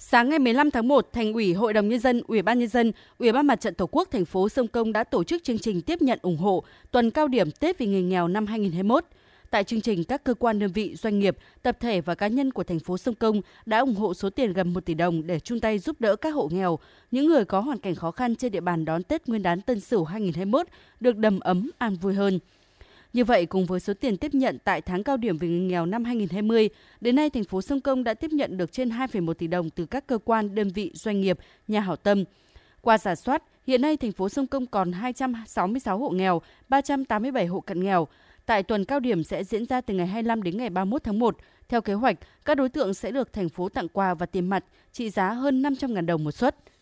Sáng ngày 15 tháng 1, Thành ủy, Hội đồng nhân dân, Ủy ban nhân dân, Ủy ban Mặt trận Tổ quốc thành phố Sông Công đã tổ chức chương trình tiếp nhận ủng hộ tuần cao điểm Tết vì người nghèo năm 2021. Tại chương trình, các cơ quan đơn vị, doanh nghiệp, tập thể và cá nhân của thành phố Sông Công đã ủng hộ số tiền gần 1 tỷ đồng để chung tay giúp đỡ các hộ nghèo, những người có hoàn cảnh khó khăn trên địa bàn đón Tết Nguyên đán Tân Sửu 2021 được đầm ấm, an vui hơn. Như vậy, cùng với số tiền tiếp nhận tại tháng cao điểm về người nghèo năm 2020, đến nay thành phố Sông Công đã tiếp nhận được trên 2,1 tỷ đồng từ các cơ quan, đơn vị, doanh nghiệp, nhà hảo tâm. Qua giả soát, hiện nay thành phố Sông Công còn 266 hộ nghèo, 387 hộ cận nghèo. Tại tuần cao điểm sẽ diễn ra từ ngày 25 đến ngày 31 tháng 1. Theo kế hoạch, các đối tượng sẽ được thành phố tặng quà và tiền mặt trị giá hơn 500.000 đồng một suất.